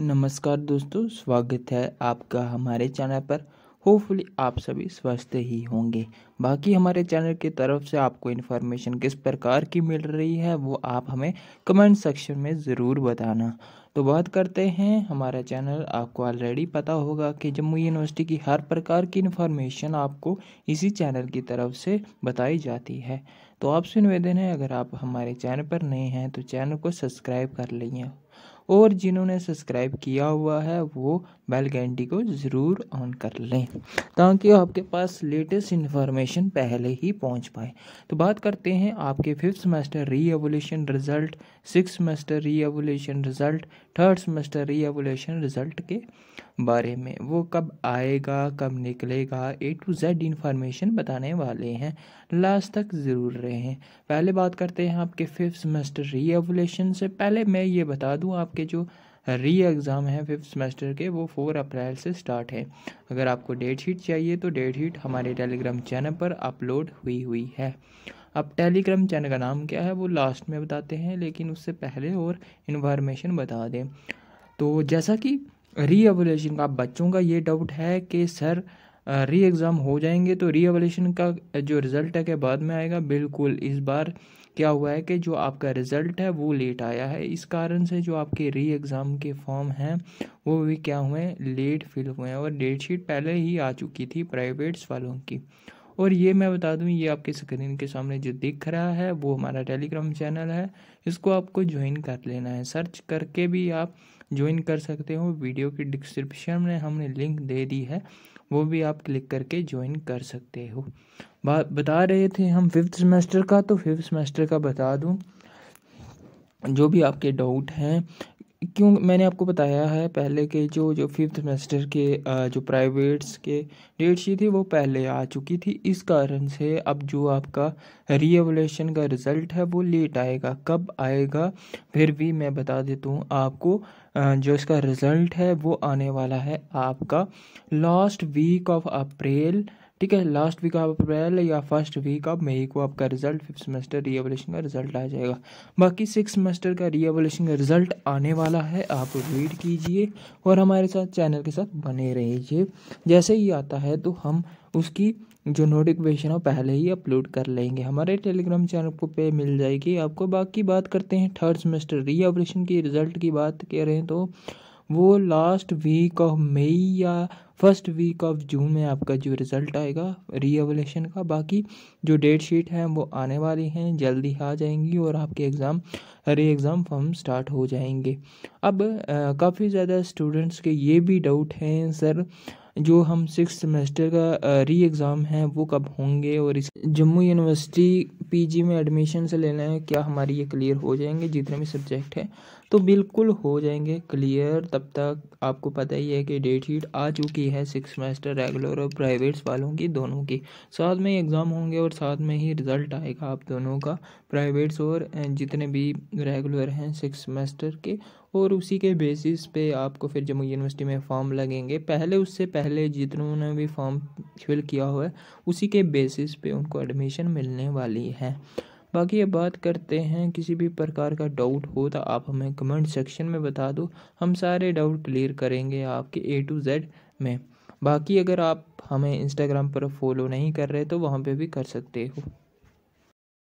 नमस्कार दोस्तों स्वागत है आपका हमारे चैनल पर होपफुली आप सभी स्वस्थ ही होंगे बाकी हमारे चैनल की तरफ से आपको इन्फॉर्मेशन किस प्रकार की मिल रही है वो आप हमें कमेंट सेक्शन में ज़रूर बताना तो बात करते हैं हमारा चैनल आपको ऑलरेडी पता होगा कि जम्मू यूनिवर्सिटी की हर प्रकार की इन्फॉर्मेशन आपको इसी चैनल की तरफ से बताई जाती है तो आपसे निवेदन है अगर आप हमारे चैनल पर नए हैं तो चैनल को सब्सक्राइब कर लीजिए और जिन्होंने सब्सक्राइब किया हुआ है वो बेल घंटी को ज़रूर ऑन कर लें ताकि आपके पास लेटेस्ट इन्फॉर्मेशन पहले ही पहुंच पाए तो बात करते हैं आपके fifth semester reevaluation result six semester reevaluation result third semester reevaluation result के बारे में वो कब आएगा कब निकलेगा ए टू जेड इन्फॉर्मेशन बताने वाले हैं लास्ट तक ज़रूर रहें पहले बात करते हैं आपके फिफ्थ सेमेस्टर री एवोलेशन से पहले मैं ये बता दूँ आपके जो री एग्ज़ाम है फिफ्थ सेमेस्टर के वो फोर अप्रैल से स्टार्ट है अगर आपको डेट शीट चाहिए तो डेट शीट हमारे टेलीग्राम चैनल पर अपलोड हुई हुई है अब टेलीग्राम चैनल का नाम क्या है वो लास्ट में बताते हैं लेकिन उससे पहले और इन्फॉर्मेशन बता दें तो जैसा कि री एवोल्यूशन का बच्चों का ये डाउट है कि सर री एग्ज़ाम हो जाएंगे तो री एवोल्यूशन का जो रिज़ल्ट है के बाद में आएगा बिल्कुल इस बार क्या हुआ है कि जो आपका रिज़ल्ट है वो लेट आया है इस कारण से जो आपके री एग्ज़ाम के फॉर्म हैं वो भी क्या हुए हैं लेट फिल हुए हैं और डेट शीट पहले ही आ चुकी थी प्राइवेट्स वालों की और ये मैं बता दूं ये आपके स्क्रीन के सामने जो दिख रहा है वो हमारा टेलीग्राम चैनल है इसको आपको ज्वाइन कर लेना है सर्च करके भी आप ज्वाइन कर सकते हो वीडियो की डिस्क्रिप्शन में हमने लिंक दे दी है वो भी आप क्लिक करके ज्वाइन कर सकते हो बता रहे थे हम फिफ्थ सेमेस्टर का तो फिफ्थ सेमेस्टर का बता दूँ जो भी आपके डाउट हैं क्यों मैंने आपको बताया है पहले के जो जो फिफ्थ सेमेस्टर के जो प्राइवेट्स के डेट शीट थी वो पहले आ चुकी थी इस कारण से अब जो आपका रीएवलेशन का रिज़ल्ट है वो लेट आएगा कब आएगा फिर भी मैं बता देता हूँ आपको जो इसका रिज़ल्ट है वो आने वाला है आपका लास्ट वीक ऑफ अप्रैल ठीक है लास्ट वीक ऑफ अप्रैल या फर्स्ट वीक ऑफ मई को आपका रिजल्ट फिफ्थ सेमेस्टर रीएवलेशन का रिजल्ट आ जाएगा बाकी सिक्स सेमेस्टर का रीएवलेशन का रिजल्ट आने वाला है आप रीड कीजिए और हमारे साथ चैनल के साथ बने रहिए जैसे ही आता है तो हम उसकी जो नोटिफिकेशन है पहले ही अपलोड कर लेंगे हमारे टेलीग्राम चैनल को पे मिल जाएगी आपको बाकी बात करते हैं थर्ड सेमेस्टर रीएवलेशन की रिजल्ट की बात करें तो वो लास्ट वीक ऑफ मई या फर्स्ट वीक ऑफ जून में आपका जो रिज़ल्ट आएगा रीएवलेशन का बाकी जो डेट शीट हैं वो आने वाली हैं जल्दी आ जाएंगी और आपके एग्ज़ाम री एग्ज़ाम फॉर्म स्टार्ट हो जाएंगे अब काफ़ी ज़्यादा स्टूडेंट्स के ये भी डाउट हैं सर जो हम सिक्स सेमेस्टर का री एग्ज़ाम है वो कब होंगे और इस जम्मू यूनिवर्सिटी पीजी में एडमिशन से लेना है क्या हमारी ये क्लियर हो जाएंगे जितने भी सब्जेक्ट हैं तो बिल्कुल हो जाएंगे क्लियर तब तक आपको पता ही है कि डेट शीट आ चुकी है सिक्स सेमेस्टर रेगुलर और प्राइवेट्स वालों की दोनों की साथ में एग्ज़ाम होंगे और साथ में ही रिज़ल्ट आएगा आप दोनों का प्राइवेट्स और जितने भी रेगुलर हैं सिक्स सेमेस्टर के और उसी के बेसिस पे आपको फिर जम्मू यूनिवर्सिटी में फॉर्म लगेंगे पहले उससे पहले जितनों ने भी फॉर्म फिल किया हुआ है उसी के बेसिस पे उनको एडमिशन मिलने वाली है है बाकी अब बात करते हैं किसी भी प्रकार का डाउट हो तो आप हमें कमेंट सेक्शन में बता दो हम सारे डाउट क्लियर करेंगे आपके ए टू जेड में बाकी अगर आप हमें इंस्टाग्राम पर फॉलो नहीं कर रहे तो वहाँ पे भी कर सकते हो